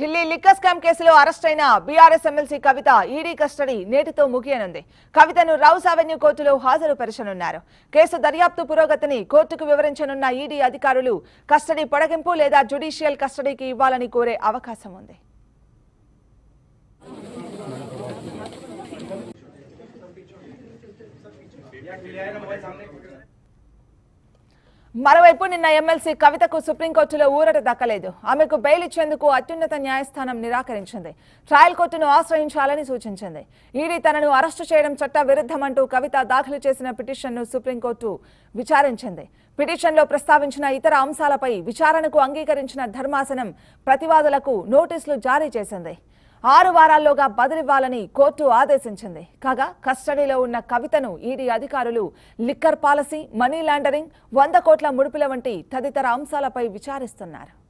Delhi liquor scam కేసులో arrest అయిన BRS MLC Kavitha ED custody నేటితో ముగియనుంది కవితను రౌస్ అవెన్యూ కోర్టులో హాజరుపరచనున్నారు కేసు దర్యాప్తు పురోగతిని కోర్టుకు వివరించనున్న ఈడీ అధికారులు కస్టడీ పొడగింపు లేదా జ్యుడీషియల్ కస్టడీకి ఇవ్వాలని కోరే అవకాశం ఉంది మరోవైపు నిన్న ఎమ్మెల్సీ కవితకు సుప్రీంకోర్టులో ఊరట దక్కలేదు ఆమెకు బెయిల్ ఇచ్చేందుకు అత్యున్నత న్యాయస్థానం నిరాకరించింది ట్రయల్ కోర్టును ఆశ్రయించాలని సూచించింది ఈడీ తనను అరెస్టు చేయడం చట్ట విరుద్ధమంటూ కవిత దాఖలు చేసిన పిటిషన్ను సుప్రీంకోర్టు విచారించింది పిటిషన్లో ప్రస్తావించిన ఇతర అంశాలపై విచారణకు అంగీకరించిన ధర్మాసనం ప్రతివాదులకు నోటీసులు జారీ చేసింది ఆరు వారాల్లోగా బదిలివ్వాలని కోర్టు ఆదేశించింది కాగా కస్టడీలో ఉన్న కవితను ఈడీ అధికారులు లిక్కర్ పాలసీ మనీ లాండరింగ్ వంద కోట్ల ముడుపుల వంటి తదితర అంశాలపై విచారిస్తున్నారు